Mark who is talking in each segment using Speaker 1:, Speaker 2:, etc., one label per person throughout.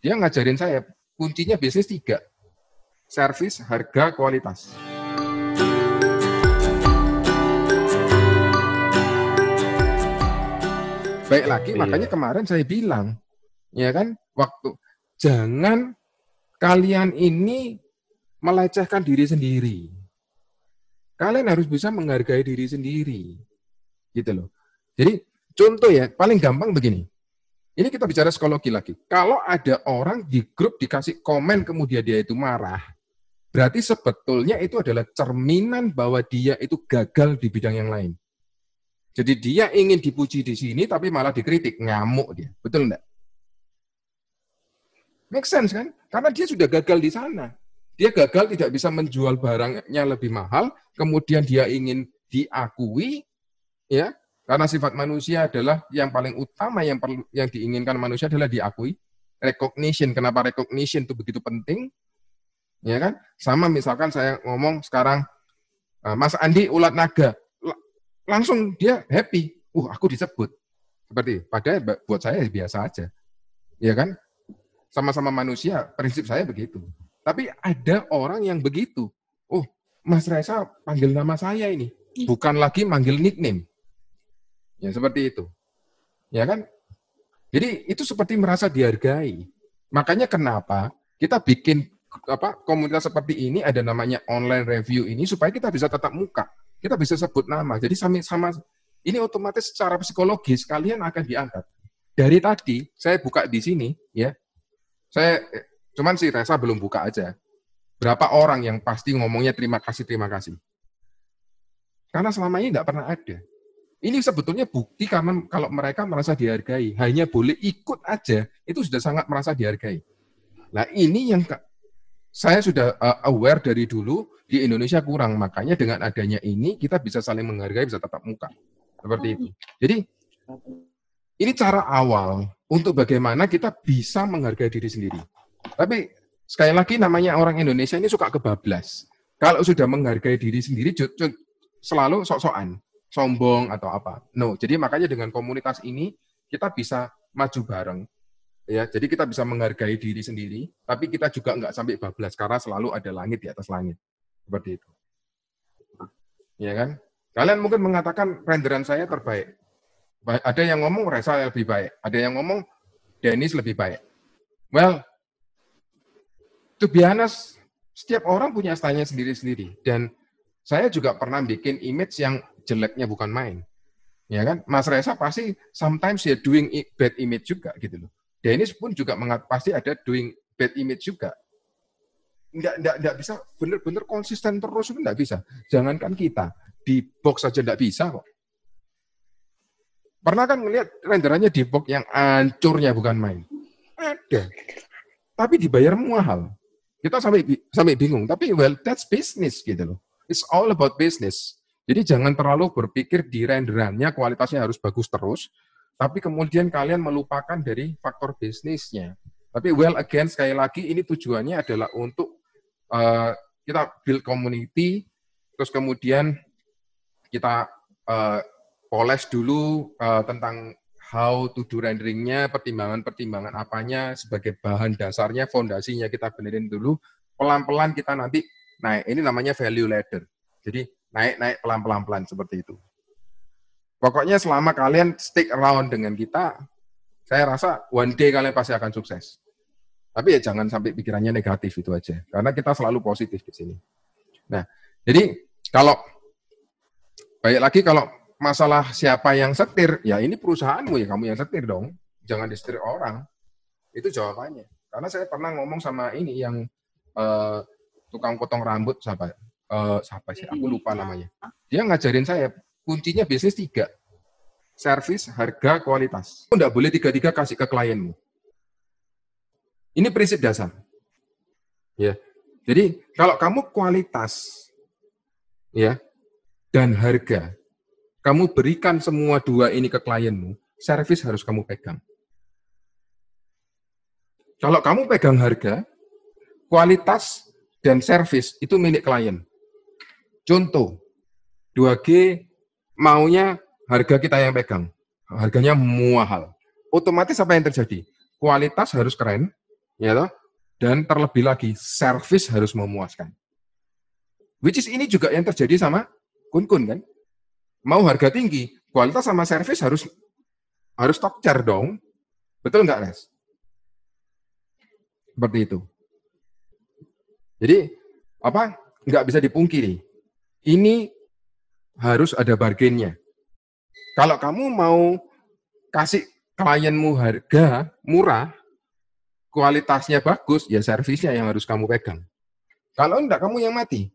Speaker 1: Dia ngajarin saya, kuncinya bisnis tiga. Service, harga, kualitas. Baik lagi, iya. makanya kemarin saya bilang, ya kan, waktu jangan kalian ini melecehkan diri sendiri. Kalian harus bisa menghargai diri sendiri. Gitu loh. Jadi contoh ya, paling gampang begini. Ini kita bicara psikologi lagi. Kalau ada orang di grup dikasih komen kemudian dia itu marah, berarti sebetulnya itu adalah cerminan bahwa dia itu gagal di bidang yang lain. Jadi dia ingin dipuji di sini tapi malah dikritik, ngamuk dia. Betul enggak? Make sense kan? Karena dia sudah gagal di sana. Dia gagal tidak bisa menjual barangnya lebih mahal, kemudian dia ingin diakui, ya karena sifat manusia adalah yang paling utama yang perlu yang diinginkan manusia adalah diakui. Recognition, kenapa recognition itu begitu penting? Ya kan? Sama misalkan saya ngomong sekarang eh, Mas Andi ulat naga, langsung dia happy. Uh, aku disebut. Seperti padahal buat saya biasa aja. Ya kan? Sama-sama manusia, prinsip saya begitu. Tapi ada orang yang begitu. Oh, Mas Reza panggil nama saya ini. Iya. Bukan lagi manggil nickname Ya seperti itu. Ya kan? Jadi itu seperti merasa dihargai. Makanya kenapa kita bikin apa komunitas seperti ini ada namanya online review ini supaya kita bisa tetap muka. Kita bisa sebut nama. Jadi sama sama ini otomatis secara psikologis kalian akan diangkat. Dari tadi saya buka di sini ya. Saya cuman sih Resa belum buka aja. Berapa orang yang pasti ngomongnya terima kasih terima kasih? Karena selama ini tidak pernah ada. Ini sebetulnya bukti karena kalau mereka merasa dihargai, hanya boleh ikut aja, itu sudah sangat merasa dihargai. Nah ini yang saya sudah eh, aware dari dulu di Indonesia kurang, makanya dengan adanya ini kita bisa saling menghargai, bisa tetap muka seperti itu. Jadi ini cara awal untuk bagaimana kita bisa menghargai diri sendiri. Tapi sekali lagi namanya orang Indonesia ini suka kebablas. Kalau sudah menghargai diri sendiri, selalu sok-sokan sombong atau apa. No, jadi makanya dengan komunitas ini kita bisa maju bareng. Ya, jadi kita bisa menghargai diri sendiri, tapi kita juga nggak sampai bablas karena selalu ada langit di atas langit. Seperti itu. Ya kan? Kalian mungkin mengatakan renderan saya terbaik. Ada yang ngomong Reza lebih baik, ada yang ngomong Dennis lebih baik. Well, to be honest, setiap orang punya stylenya sendiri-sendiri dan saya juga pernah bikin image yang jeleknya bukan main. Ya kan? Mas Reza pasti sometimes dia ya doing bad image juga gitu loh. Dennis pun juga mengat, pasti ada doing bad image juga. Enggak, enggak, enggak bisa benar-benar konsisten terus itu enggak bisa. Jangankan kita, di box saja enggak bisa kok. Pernah kan ngelihat renderannya di box yang ancurnya bukan main? Ada. Tapi dibayar mahal. Kita sampai sampai bingung. Tapi well, that's business gitu loh. It's all about business. Jadi jangan terlalu berpikir di renderannya kualitasnya harus bagus terus, tapi kemudian kalian melupakan dari faktor bisnisnya. Tapi well again sekali lagi ini tujuannya adalah untuk uh, kita build community, terus kemudian kita uh, poles dulu uh, tentang how to do renderingnya, pertimbangan-pertimbangan apanya sebagai bahan dasarnya, fondasinya kita benerin dulu. Pelan-pelan kita nanti, nah ini namanya value ladder. Jadi naik-naik pelan-pelan pelan seperti itu. Pokoknya selama kalian stick around dengan kita, saya rasa one day kalian pasti akan sukses. Tapi ya jangan sampai pikirannya negatif itu aja. Karena kita selalu positif di sini. Nah, jadi kalau baik lagi kalau masalah siapa yang setir, ya ini perusahaanmu ya kamu yang setir dong. Jangan disetir orang. Itu jawabannya. Karena saya pernah ngomong sama ini yang eh, tukang potong rambut sahabat, uh, siapa sih? Aku lupa iya. namanya. Dia ngajarin saya kuncinya bisnis tiga. Service, harga, kualitas. Kamu nggak boleh tiga-tiga kasih ke klienmu. Ini prinsip dasar. Ya. Jadi kalau kamu kualitas ya dan harga kamu berikan semua dua ini ke klienmu, service harus kamu pegang. Kalau kamu pegang harga, kualitas dan service itu milik klien. Contoh, 2G maunya harga kita yang pegang. Harganya mahal. Otomatis apa yang terjadi? Kualitas harus keren, ya toh? Dan terlebih lagi, service harus memuaskan. Which is ini juga yang terjadi sama kun-kun kan? Mau harga tinggi, kualitas sama service harus harus top tier dong. Betul nggak, Res? Seperti itu. Jadi, apa? Nggak bisa dipungkiri ini harus ada bargainnya. Kalau kamu mau kasih klienmu harga murah, kualitasnya bagus, ya servisnya yang harus kamu pegang. Kalau enggak, kamu yang mati.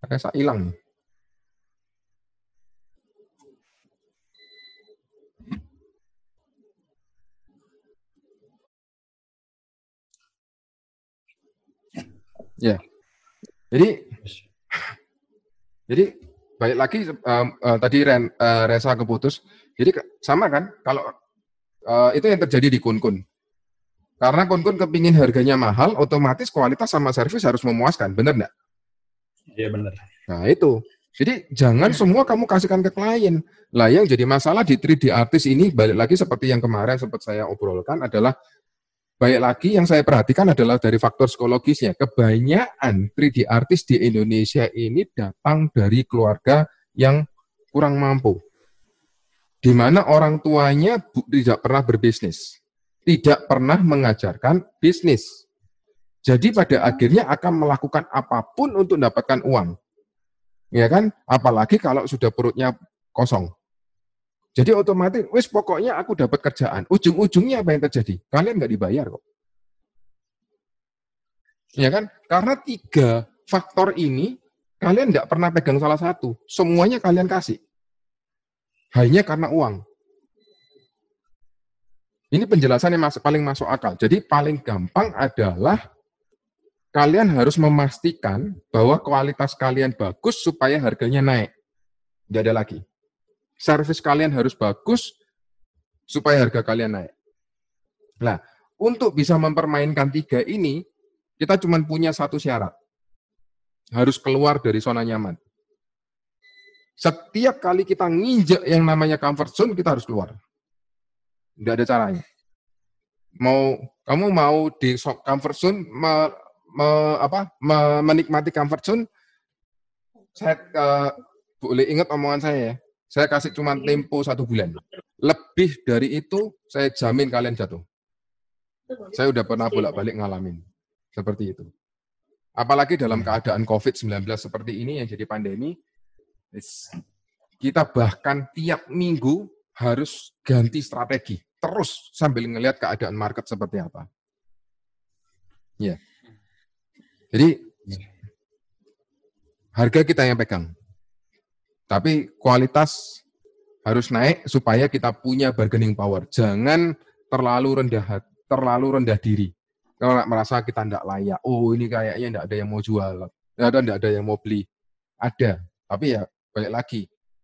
Speaker 1: Maka saya hilang. Ya. Yeah. Jadi jadi balik lagi um, uh, tadi Ren, uh, eh, Resa keputus. Jadi sama kan kalau uh, itu yang terjadi di Kunkun. -kun. Karena Kunkun -kun kepingin harganya mahal, otomatis kualitas sama servis harus memuaskan, bener nggak? Iya bener. Nah itu. Jadi jangan semua kamu kasihkan ke klien. Lah yang jadi masalah di 3D artis ini balik lagi seperti yang kemarin sempat saya obrolkan adalah Baik lagi yang saya perhatikan adalah dari faktor psikologisnya. Kebanyakan 3D artis di Indonesia ini datang dari keluarga yang kurang mampu. Di mana orang tuanya tidak pernah berbisnis, tidak pernah mengajarkan bisnis. Jadi pada akhirnya akan melakukan apapun untuk mendapatkan uang. Ya kan? Apalagi kalau sudah perutnya kosong. Jadi otomatis, wes pokoknya aku dapat kerjaan. Ujung-ujungnya apa yang terjadi? Kalian nggak dibayar kok. Ya kan? Karena tiga faktor ini, kalian nggak pernah pegang salah satu. Semuanya kalian kasih. Hanya karena uang. Ini penjelasan yang masuk, paling masuk akal. Jadi paling gampang adalah kalian harus memastikan bahwa kualitas kalian bagus supaya harganya naik. Tidak ada lagi. Service kalian harus bagus supaya harga kalian naik. Nah, untuk bisa mempermainkan tiga ini, kita cuma punya satu syarat. Harus keluar dari zona nyaman. Setiap kali kita nginjek yang namanya comfort zone, kita harus keluar. Tidak ada caranya. Mau kamu mau di comfort zone me, me, apa me, menikmati comfort zone saya uh, boleh ingat omongan saya ya saya kasih cuma tempo satu bulan. Lebih dari itu, saya jamin kalian jatuh. Saya udah pernah bolak-balik ngalamin. Seperti itu. Apalagi dalam iya. keadaan COVID-19 seperti ini yang jadi pandemi, kita bahkan tiap minggu harus ganti strategi. Terus sambil ngelihat keadaan market seperti apa. Ya. Jadi, harga kita yang pegang tapi kualitas harus naik supaya kita punya bargaining power. Jangan terlalu rendah terlalu rendah diri. Kalau merasa kita tidak layak, oh ini kayaknya tidak ada yang mau jual, ada tidak ada yang mau beli. Ada, tapi ya balik lagi,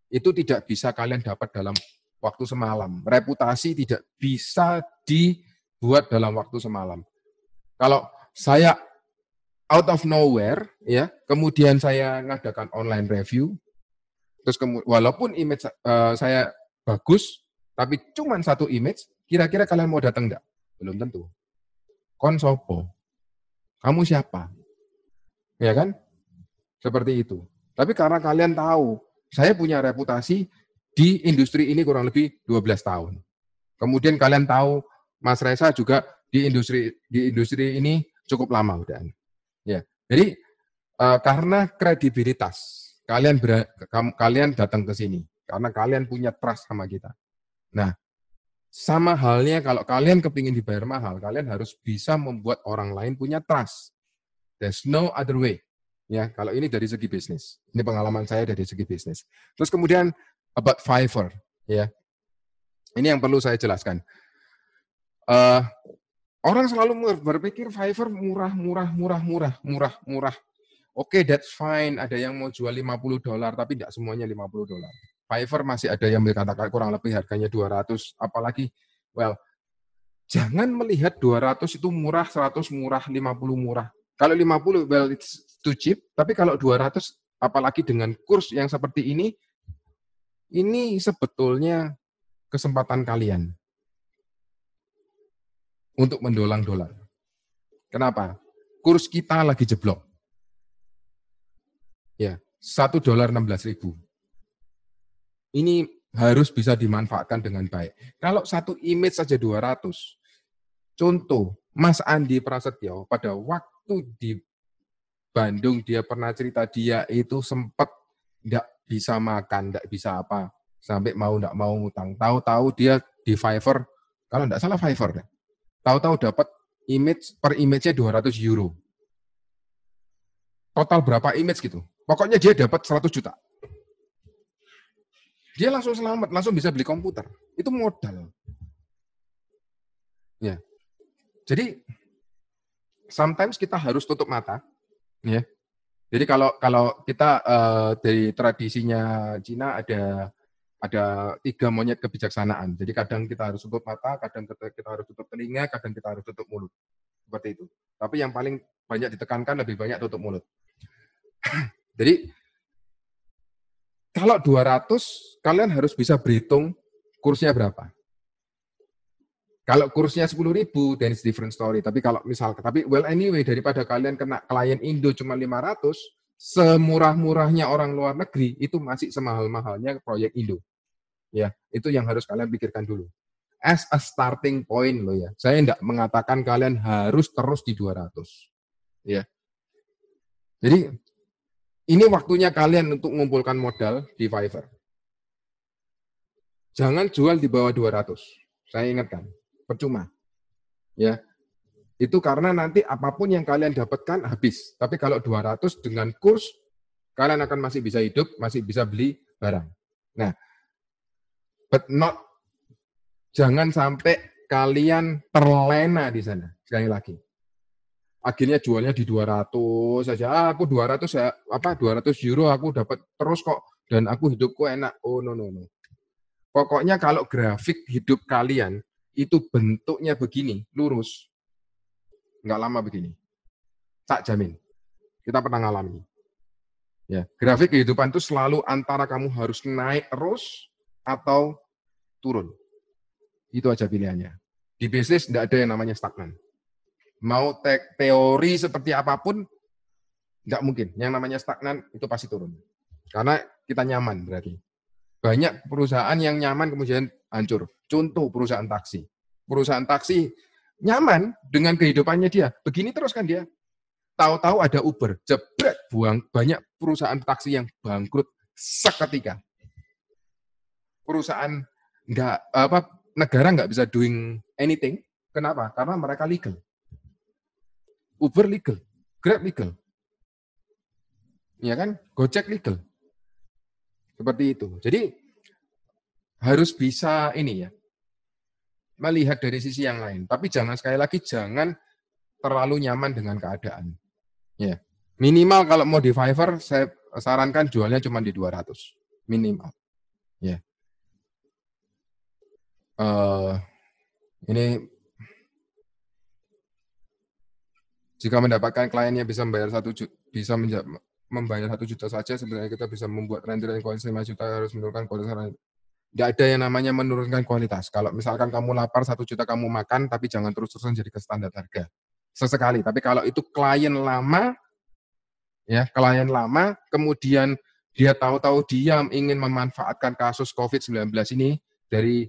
Speaker 1: itu tidak bisa kalian dapat dalam waktu semalam. Reputasi tidak bisa dibuat dalam waktu semalam. Kalau saya out of nowhere, ya, kemudian saya ngadakan online review, Terus kemudian walaupun image uh, saya bagus, tapi cuman satu image, kira-kira kalian mau datang enggak? Belum tentu. Kon Kamu siapa? Ya kan? Seperti itu. Tapi karena kalian tahu, saya punya reputasi di industri ini kurang lebih 12 tahun. Kemudian kalian tahu Mas Reza juga di industri di industri ini cukup lama udah. Ya. Jadi eh, karena kredibilitas kalian ber, kalian datang ke sini karena kalian punya trust sama kita. Nah, sama halnya kalau kalian kepingin dibayar mahal, kalian harus bisa membuat orang lain punya trust. There's no other way. Ya, kalau ini dari segi bisnis. Ini pengalaman saya dari segi bisnis. Terus kemudian about Fiverr, ya. Ini yang perlu saya jelaskan. Uh, orang selalu berpikir Fiverr murah, murah, murah, murah, murah, murah. Oke, okay, that's fine. Ada yang mau jual 50 dolar, tapi tidak semuanya 50 dolar. Fiverr masih ada yang katakan kurang lebih harganya 200, apalagi well jangan melihat 200 itu murah, 100 murah, 50 murah. Kalau 50 well it's too cheap, tapi kalau 200 apalagi dengan kurs yang seperti ini ini sebetulnya kesempatan kalian untuk mendolang dolar. Kenapa? Kurs kita lagi jeblok ya satu dolar enam belas ribu. Ini harus bisa dimanfaatkan dengan baik. Kalau satu image saja 200, contoh Mas Andi Prasetyo pada waktu di Bandung dia pernah cerita dia itu sempat tidak bisa makan, tidak bisa apa, sampai mau tidak mau ngutang. Tahu-tahu dia di Fiverr, kalau tidak salah Fiverr, ya, tahu-tahu dapat image per image-nya 200 euro. Total berapa image gitu? Pokoknya dia dapat 100 juta. Dia langsung selamat, langsung bisa beli komputer. Itu modal. Ya. Jadi sometimes kita harus tutup mata, ya. Jadi kalau kalau kita uh, dari tradisinya Cina ada ada tiga monyet kebijaksanaan. Jadi kadang kita harus tutup mata, kadang kita, kita harus tutup telinga, kadang kita harus tutup mulut. Seperti itu. Tapi yang paling banyak ditekankan lebih banyak tutup mulut. Jadi kalau 200 kalian harus bisa berhitung kursnya berapa. Kalau kursnya 10.000 then it's different story. Tapi kalau misal, tapi well anyway, daripada kalian kena klien Indo cuma 500, semurah-murahnya orang luar negeri, itu masih semahal-mahalnya proyek Indo. Ya, itu yang harus kalian pikirkan dulu. As a starting point loh ya. Saya tidak mengatakan kalian harus terus di 200. Ya. Jadi ini waktunya kalian untuk mengumpulkan modal di Fiverr. Jangan jual di bawah 200. Saya ingatkan, percuma. Ya. Itu karena nanti apapun yang kalian dapatkan habis. Tapi kalau 200 dengan kurs kalian akan masih bisa hidup, masih bisa beli barang. Nah, but not jangan sampai kalian terlena di sana. Sekali lagi, akhirnya jualnya di 200 saja. Ah, aku 200 ya, apa 200 euro aku dapat terus kok dan aku hidupku enak. Oh no no no. Pokoknya kalau grafik hidup kalian itu bentuknya begini, lurus. Enggak lama begini. Tak jamin. Kita pernah ngalami. Ya, grafik kehidupan itu selalu antara kamu harus naik terus atau turun. Itu aja pilihannya. Di bisnis tidak ada yang namanya stagnan mau te teori seperti apapun, nggak mungkin. Yang namanya stagnan itu pasti turun. Karena kita nyaman berarti. Banyak perusahaan yang nyaman kemudian hancur. Contoh perusahaan taksi. Perusahaan taksi nyaman dengan kehidupannya dia. Begini terus kan dia. Tahu-tahu ada Uber, jebret buang banyak perusahaan taksi yang bangkrut seketika. Perusahaan nggak apa negara nggak bisa doing anything. Kenapa? Karena mereka legal. Uber legal, Grab legal. Ya kan? Gojek legal. Seperti itu. Jadi harus bisa ini ya. Melihat dari sisi yang lain. Tapi jangan sekali lagi jangan terlalu nyaman dengan keadaan. Ya. Minimal kalau mau di Fiverr saya sarankan jualnya cuma di 200 minimal. Ya. Uh, ini Jika mendapatkan kliennya bisa membayar satu juta, bisa membayar satu juta saja, sebenarnya kita bisa membuat yang kualitas 5 juta harus menurunkan kualitas tidak ada yang namanya menurunkan kualitas. Kalau misalkan kamu lapar satu juta kamu makan, tapi jangan terus-terusan jadi ke standar harga sesekali. Tapi kalau itu klien lama, ya klien lama, kemudian dia tahu-tahu diam ingin memanfaatkan kasus COVID-19 ini dari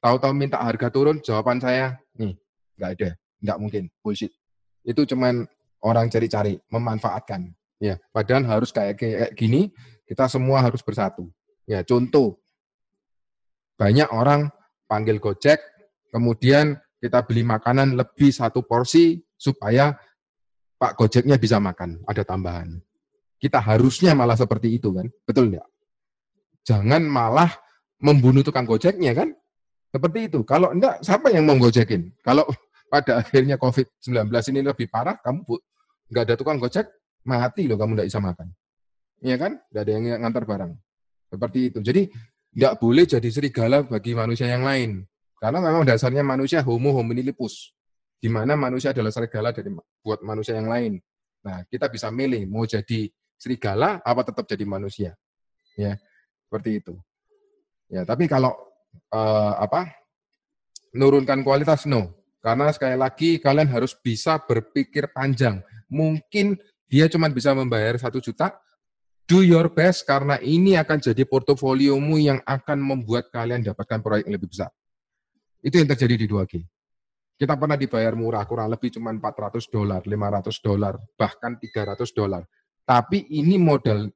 Speaker 1: tahu-tahu minta harga turun, jawaban saya nih nggak ada, nggak mungkin, bullshit itu cuman orang cari-cari memanfaatkan ya padahal harus kayak kayak gini kita semua harus bersatu ya contoh banyak orang panggil gojek kemudian kita beli makanan lebih satu porsi supaya pak gojeknya bisa makan ada tambahan kita harusnya malah seperti itu kan betul nggak jangan malah membunuh tukang gojeknya kan seperti itu kalau enggak siapa yang mau gojekin kalau pada akhirnya COVID-19 ini lebih parah, kamu bu, nggak ada tukang gojek, mati loh kamu nggak bisa makan. Iya kan? Nggak ada yang ngantar barang. Seperti itu. Jadi nggak boleh jadi serigala bagi manusia yang lain. Karena memang dasarnya manusia homo homini lipus. Di mana manusia adalah serigala dari buat manusia yang lain. Nah, kita bisa milih mau jadi serigala apa tetap jadi manusia. Ya, seperti itu. Ya, tapi kalau uh, apa? menurunkan kualitas no. Karena sekali lagi kalian harus bisa berpikir panjang. Mungkin dia cuma bisa membayar satu juta, do your best karena ini akan jadi portofoliomu yang akan membuat kalian dapatkan proyek yang lebih besar. Itu yang terjadi di 2G. Kita pernah dibayar murah, kurang lebih cuma 400 dolar, 500 dolar, bahkan 300 dolar. Tapi ini modal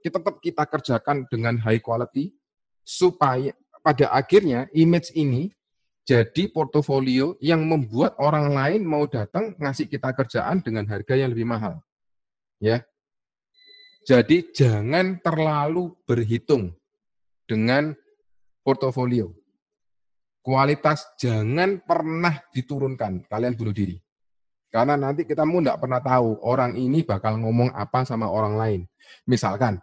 Speaker 1: kita tetap kita kerjakan dengan high quality supaya pada akhirnya image ini jadi portofolio yang membuat orang lain mau datang ngasih kita kerjaan dengan harga yang lebih mahal. Ya. Jadi jangan terlalu berhitung dengan portofolio. Kualitas jangan pernah diturunkan, kalian bunuh diri. Karena nanti kita mau tidak pernah tahu orang ini bakal ngomong apa sama orang lain. Misalkan,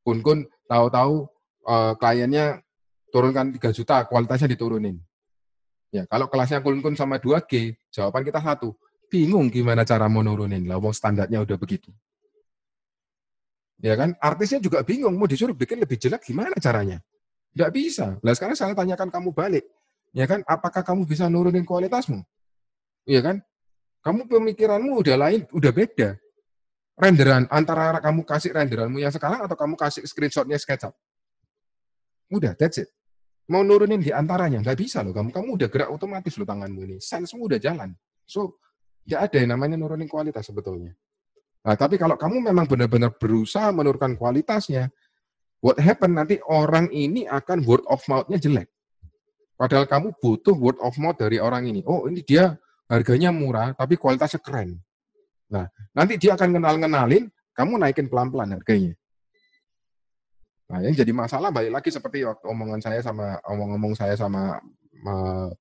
Speaker 1: kun kun tahu-tahu uh, kliennya turunkan 3 juta, kualitasnya diturunin Ya, kalau kelasnya kun-kun sama 2G, jawaban kita satu. Bingung gimana cara mau nurunin lah, standarnya udah begitu. Ya kan? Artisnya juga bingung, mau disuruh bikin lebih jelek gimana caranya? Nggak bisa. Nah sekarang saya tanyakan kamu balik. Ya kan? Apakah kamu bisa nurunin kualitasmu? ya kan? Kamu pemikiranmu udah lain, udah beda. Renderan antara kamu kasih renderanmu yang sekarang atau kamu kasih screenshotnya SketchUp. Udah, that's it mau nurunin di antaranya nggak bisa loh kamu kamu udah gerak otomatis lo tanganmu ini sensemu udah jalan so nggak ada yang namanya nurunin kualitas sebetulnya nah, tapi kalau kamu memang benar-benar berusaha menurunkan kualitasnya what happen nanti orang ini akan word of mouth-nya jelek padahal kamu butuh word of mouth dari orang ini oh ini dia harganya murah tapi kualitasnya keren nah nanti dia akan kenal kenalin kamu naikin pelan-pelan harganya Nah, yang jadi masalah balik lagi seperti waktu omongan saya sama omong-omong saya sama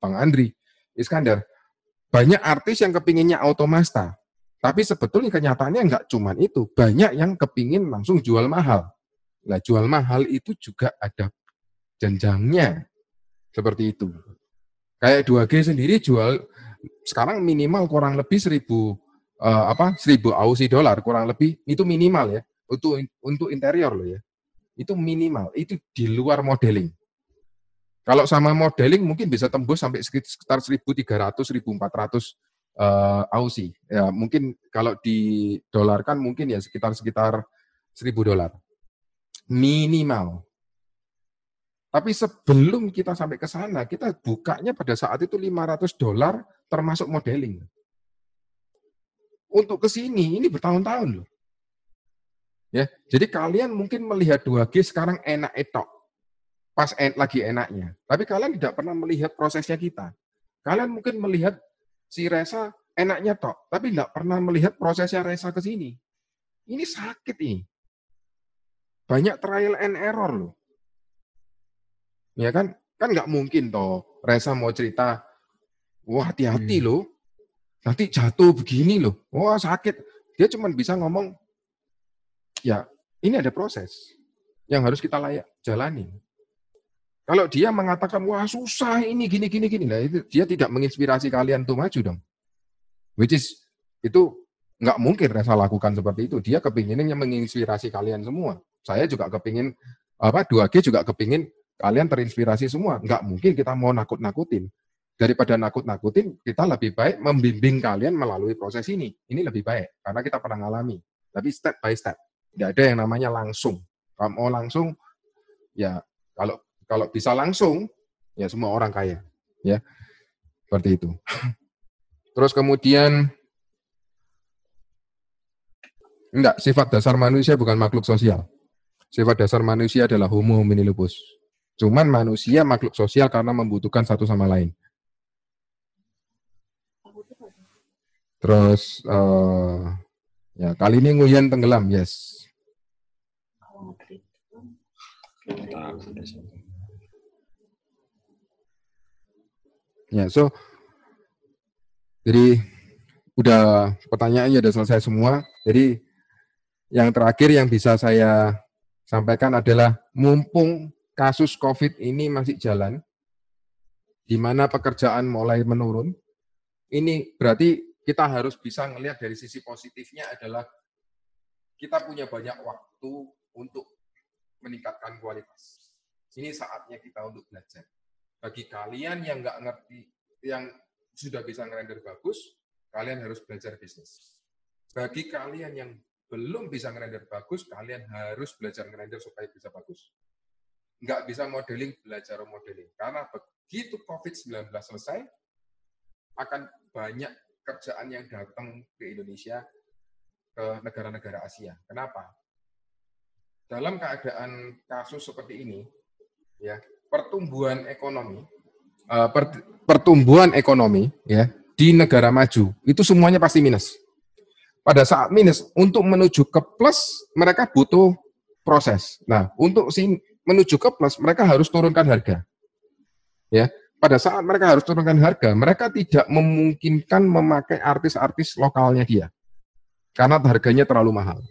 Speaker 1: Bang Andri Iskandar. Banyak artis yang kepinginnya automasta, tapi sebetulnya kenyataannya nggak cuman itu. Banyak yang kepingin langsung jual mahal. Nah, jual mahal itu juga ada jenjangnya. Seperti itu. Kayak 2G sendiri jual sekarang minimal kurang lebih 1000 uh, eh, apa 1000 AUD dolar kurang lebih itu minimal ya untuk untuk interior loh ya itu minimal, itu di luar modeling. Kalau sama modeling mungkin bisa tembus sampai sekitar 1.300, 1.400 uh, Aussie Ya, mungkin kalau didolarkan mungkin ya sekitar sekitar 1.000 dolar. Minimal. Tapi sebelum kita sampai ke sana, kita bukanya pada saat itu 500 dolar termasuk modeling. Untuk ke sini ini bertahun-tahun loh. Ya, jadi kalian mungkin melihat 2G sekarang enak etok. Pas en lagi enaknya. Tapi kalian tidak pernah melihat prosesnya kita. Kalian mungkin melihat si Resa enaknya tok, tapi tidak pernah melihat prosesnya Resa ke sini. Ini sakit ini. Banyak trial and error loh. Ya kan? Kan nggak mungkin toh Resa mau cerita, wah hati-hati hmm. loh, nanti jatuh begini loh, wah sakit. Dia cuma bisa ngomong, ya ini ada proses yang harus kita layak jalani. Kalau dia mengatakan, wah susah ini, gini, gini, gini, nah, itu, dia tidak menginspirasi kalian untuk maju dong. Which is, itu nggak mungkin saya lakukan seperti itu. Dia kepinginnya menginspirasi kalian semua. Saya juga kepingin, apa, 2G juga kepingin kalian terinspirasi semua. Nggak mungkin kita mau nakut-nakutin. Daripada nakut-nakutin, kita lebih baik membimbing kalian melalui proses ini. Ini lebih baik, karena kita pernah ngalami. Tapi step by step. Tidak ada yang namanya langsung. Kalau mau langsung, ya kalau kalau bisa langsung, ya semua orang kaya. Ya, seperti itu. Terus kemudian, enggak, sifat dasar manusia bukan makhluk sosial. Sifat dasar manusia adalah homo homini lupus. Cuman manusia makhluk sosial karena membutuhkan satu sama lain. Terus uh, ya kali ini nguyen tenggelam, yes. Ya, so jadi udah pertanyaannya udah selesai semua. Jadi yang terakhir yang bisa saya sampaikan adalah mumpung kasus COVID ini masih jalan, di mana pekerjaan mulai menurun, ini berarti kita harus bisa melihat dari sisi positifnya adalah kita punya banyak waktu untuk meningkatkan kualitas. Ini saatnya kita untuk belajar. Bagi kalian yang nggak ngerti, yang sudah bisa ngerender bagus, kalian harus belajar bisnis. Bagi kalian yang belum bisa ngerender bagus, kalian harus belajar ngerender supaya bisa bagus. Nggak bisa modeling, belajar modeling. Karena begitu COVID-19 selesai, akan banyak kerjaan yang datang ke Indonesia, ke negara-negara Asia. Kenapa? dalam keadaan kasus seperti ini, ya pertumbuhan ekonomi, uh, per, pertumbuhan ekonomi ya di negara maju itu semuanya pasti minus. Pada saat minus untuk menuju ke plus mereka butuh proses. Nah untuk si menuju ke plus mereka harus turunkan harga. Ya pada saat mereka harus turunkan harga mereka tidak memungkinkan memakai artis-artis lokalnya dia karena harganya terlalu mahal.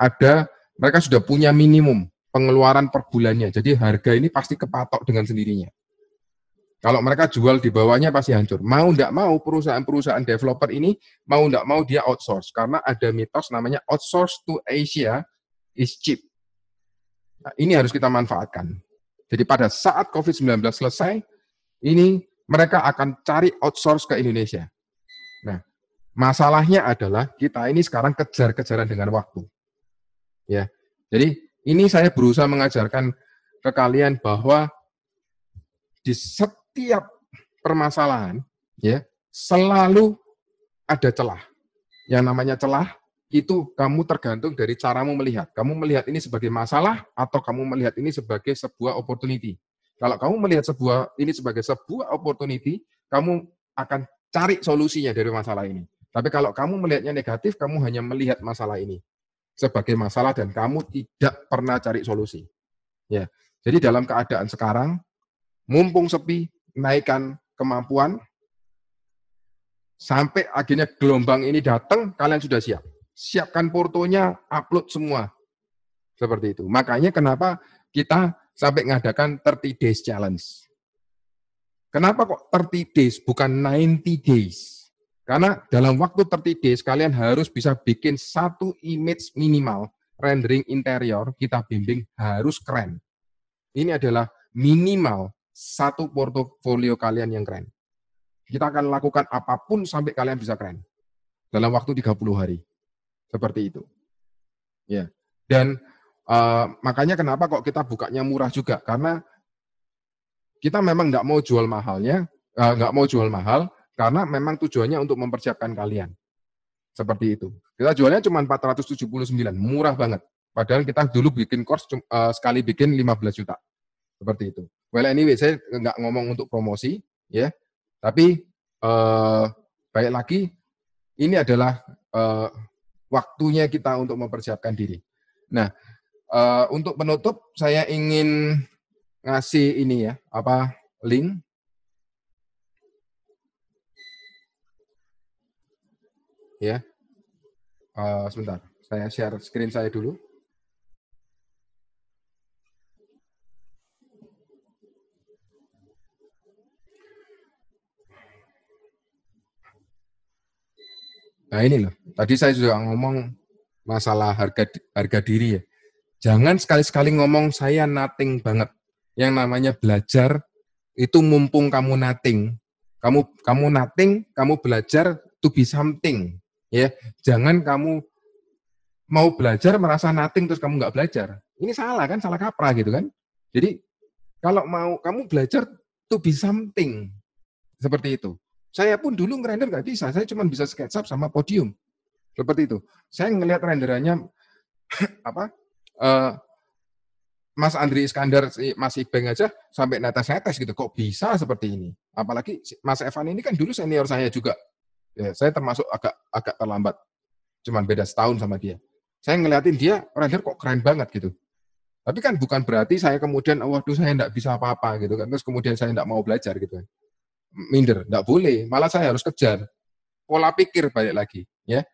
Speaker 1: Ada mereka sudah punya minimum pengeluaran per bulannya. Jadi harga ini pasti kepatok dengan sendirinya. Kalau mereka jual di bawahnya pasti hancur. Mau tidak mau perusahaan-perusahaan developer ini mau tidak mau dia outsource karena ada mitos namanya outsource to Asia is cheap. Nah, ini harus kita manfaatkan. Jadi pada saat COVID-19 selesai, ini mereka akan cari outsource ke Indonesia. Nah, masalahnya adalah kita ini sekarang kejar-kejaran dengan waktu. Ya, jadi ini saya berusaha mengajarkan ke kalian bahwa di setiap permasalahan ya selalu ada celah. Yang namanya celah itu kamu tergantung dari caramu melihat. Kamu melihat ini sebagai masalah atau kamu melihat ini sebagai sebuah opportunity. Kalau kamu melihat sebuah ini sebagai sebuah opportunity, kamu akan cari solusinya dari masalah ini. Tapi kalau kamu melihatnya negatif, kamu hanya melihat masalah ini sebagai masalah dan kamu tidak pernah cari solusi. Ya. Jadi dalam keadaan sekarang mumpung sepi naikkan kemampuan sampai akhirnya gelombang ini datang kalian sudah siap. Siapkan portonya, upload semua. Seperti itu. Makanya kenapa kita sampai mengadakan 30 days challenge. Kenapa kok 30 days bukan 90 days? Karena dalam waktu 30 days kalian harus bisa bikin satu image minimal rendering interior kita bimbing harus keren. Ini adalah minimal satu portofolio kalian yang keren. Kita akan lakukan apapun sampai kalian bisa keren. Dalam waktu 30 hari. Seperti itu. Ya. Dan uh, makanya kenapa kok kita bukanya murah juga? Karena kita memang nggak mau jual mahalnya, eh, nggak uh, mau jual mahal, karena memang tujuannya untuk mempersiapkan kalian. Seperti itu. Kita jualnya cuma 479, murah banget. Padahal kita dulu bikin course uh, sekali bikin 15 juta. Seperti itu. Well anyway, saya nggak ngomong untuk promosi, ya. Tapi uh, baik lagi, ini adalah uh, waktunya kita untuk mempersiapkan diri. Nah, uh, untuk penutup saya ingin ngasih ini ya, apa link ya. Uh, sebentar, saya share screen saya dulu. Nah ini loh, tadi saya juga ngomong masalah harga harga diri ya. Jangan sekali-sekali ngomong saya nothing banget. Yang namanya belajar itu mumpung kamu nothing. Kamu kamu nothing, kamu belajar to be something. Ya, jangan kamu mau belajar merasa nothing terus kamu nggak belajar. Ini salah kan, salah kaprah gitu kan. Jadi kalau mau kamu belajar to be something seperti itu. Saya pun dulu ngerender nggak bisa, saya cuma bisa SketchUp sama Podium seperti itu. Saya ngelihat renderannya apa uh, Mas Andri Iskandar, masih Ibeng aja sampai netes-netes gitu. Kok bisa seperti ini? Apalagi Mas Evan ini kan dulu senior saya juga Ya, saya termasuk agak agak terlambat. Cuman beda setahun sama dia. Saya ngeliatin dia, render kok keren banget gitu. Tapi kan bukan berarti saya kemudian, oh, waduh saya nggak bisa apa-apa gitu kan. Terus kemudian saya nggak mau belajar gitu kan. Minder, nggak boleh. Malah saya harus kejar. Pola pikir balik lagi. ya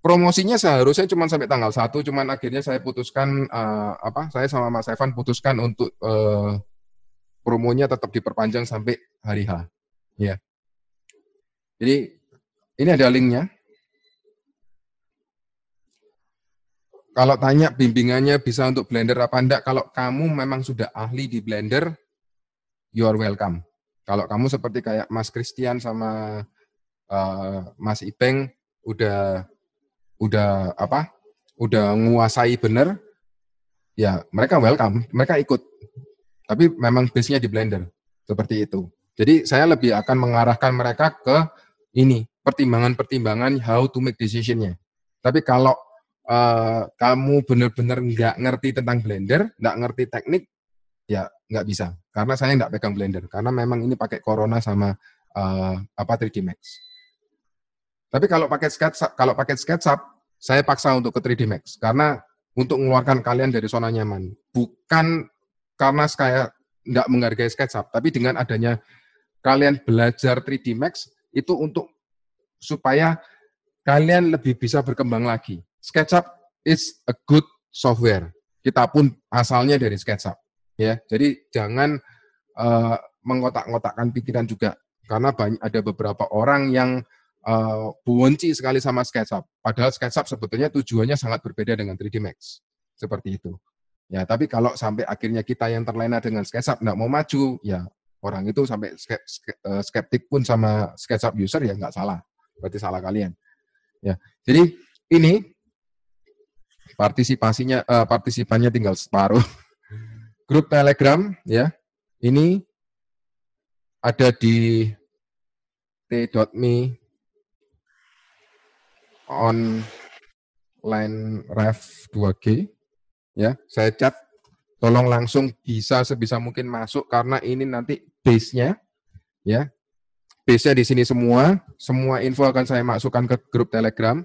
Speaker 1: promosinya seharusnya cuma sampai tanggal 1, cuman akhirnya saya putuskan uh, apa? Saya sama Mas Evan putuskan untuk uh, promonya tetap diperpanjang sampai hari H. Ya. Jadi ini ada linknya. Kalau tanya bimbingannya bisa untuk Blender apa enggak, kalau kamu memang sudah ahli di Blender, you are welcome. Kalau kamu seperti kayak Mas Christian sama uh, Mas Ipeng udah udah apa? Udah menguasai bener, ya mereka welcome, mereka ikut. Tapi memang base-nya di Blender, seperti itu. Jadi saya lebih akan mengarahkan mereka ke ini pertimbangan-pertimbangan how to make decision-nya. Tapi kalau uh, kamu benar-benar nggak ngerti tentang blender, nggak ngerti teknik, ya nggak bisa. Karena saya nggak pegang blender. Karena memang ini pakai Corona sama uh, apa 3D Max. Tapi kalau pakai SketchUp, kalau pakai SketchUp, saya paksa untuk ke 3D Max karena untuk mengeluarkan kalian dari zona nyaman. Bukan karena saya nggak menghargai SketchUp, tapi dengan adanya kalian belajar 3D Max, itu untuk supaya kalian lebih bisa berkembang lagi. SketchUp is a good software. Kita pun asalnya dari SketchUp, ya. Jadi jangan uh, eh, mengotak-ngotakkan pikiran juga, karena banyak, ada beberapa orang yang uh, sekali sama SketchUp. Padahal SketchUp sebetulnya tujuannya sangat berbeda dengan 3D Max, seperti itu. Ya, tapi kalau sampai akhirnya kita yang terlena dengan SketchUp tidak mau maju, ya orang itu sampai eh, skeptik pun sama SketchUp user ya nggak salah. Berarti salah kalian. Ya. Jadi ini partisipasinya uh, partisipannya tinggal separuh. Grup Telegram ya. Ini ada di t.me online ref 2G ya. Saya cat, tolong langsung bisa sebisa mungkin masuk karena ini nanti base-nya ya. Base-nya di sini semua, semua info akan saya masukkan ke grup Telegram.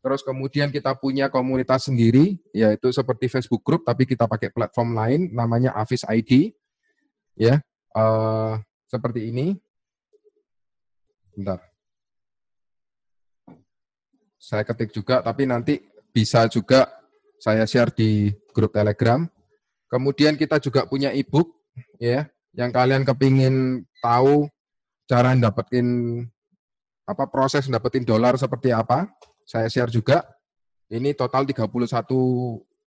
Speaker 1: Terus kemudian kita punya komunitas sendiri yaitu seperti Facebook group tapi kita pakai platform lain namanya Avis ID ya. Uh, seperti ini. Bentar. Saya ketik juga tapi nanti bisa juga saya share di grup Telegram. Kemudian kita juga punya e-book ya yang kalian kepingin tahu cara dapetin apa proses dapetin dolar seperti apa, saya share juga. Ini total 31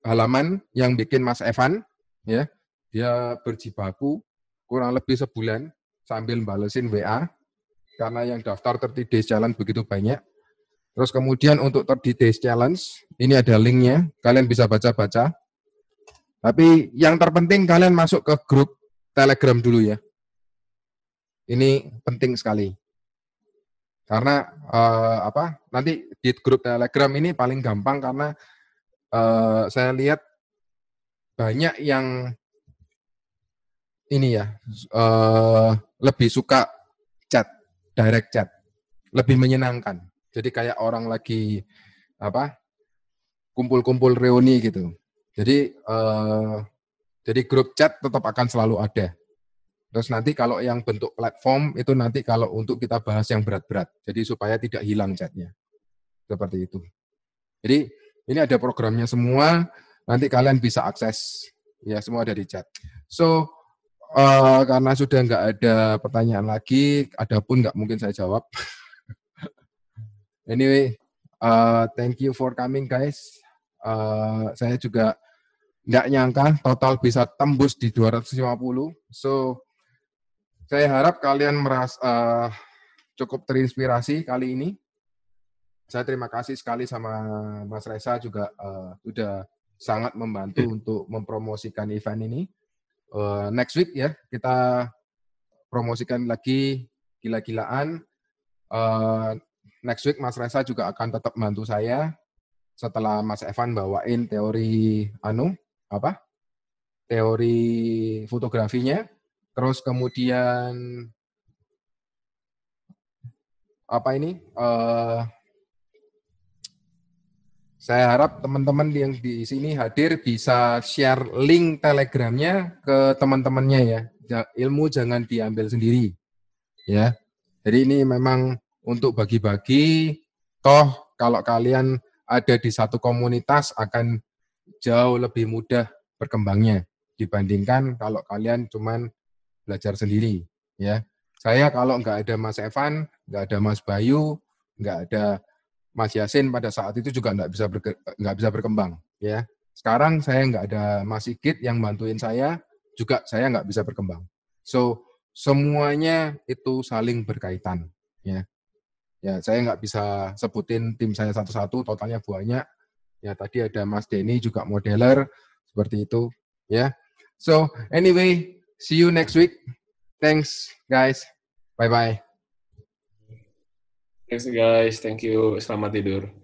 Speaker 1: halaman yang bikin Mas Evan ya. Dia berjibaku kurang lebih sebulan sambil balesin WA karena yang daftar 30 days challenge begitu banyak. Terus kemudian untuk 30 days challenge, ini ada linknya, kalian bisa baca-baca. Tapi yang terpenting kalian masuk ke grup Telegram dulu ya. Ini penting sekali. Karena uh, apa? Nanti di grup Telegram ini paling gampang karena uh, saya lihat banyak yang ini ya uh, lebih suka chat, direct chat, lebih menyenangkan. Jadi kayak orang lagi apa? kumpul-kumpul reuni gitu. Jadi uh, jadi grup chat tetap akan selalu ada. Terus nanti kalau yang bentuk platform itu nanti kalau untuk kita bahas yang berat-berat. Jadi supaya tidak hilang chatnya. Seperti itu. Jadi ini ada programnya semua. Nanti kalian bisa akses. Ya semua ada di chat. So uh, karena sudah nggak ada pertanyaan lagi, ada pun nggak mungkin saya jawab. anyway, uh, thank you for coming guys. Uh, saya juga nggak nyangka total bisa tembus di 250. So saya harap kalian merasa uh, eh, cukup terinspirasi kali ini. Saya terima kasih sekali sama Mas Reza juga uh, udah sangat membantu iya. untuk mempromosikan event ini. Uh, next week ya kita promosikan lagi gila-gilaan. Uh, next week Mas Reza juga akan tetap membantu saya setelah Mas Evan bawain teori anu apa teori fotografinya, terus kemudian apa ini? Uh, saya harap teman-teman yang di sini hadir bisa share link telegramnya ke teman-temannya ya. Ilmu jangan diambil sendiri, ya. Jadi ini memang untuk bagi-bagi. Toh kalau kalian ada di satu komunitas akan jauh lebih mudah berkembangnya dibandingkan kalau kalian cuman belajar sendiri ya saya kalau nggak ada Mas Evan nggak ada Mas Bayu nggak ada Mas Yasin pada saat itu juga nggak bisa nggak bisa berkembang ya sekarang saya nggak ada Mas Sigit yang bantuin saya juga saya nggak bisa berkembang so semuanya itu saling berkaitan ya ya saya nggak bisa sebutin tim saya satu-satu totalnya banyak Ya, tadi ada Mas Denny juga modeler seperti itu, ya. So, anyway, see you next week. Thanks guys. Bye bye. Thanks guys. Thank you. Selamat tidur.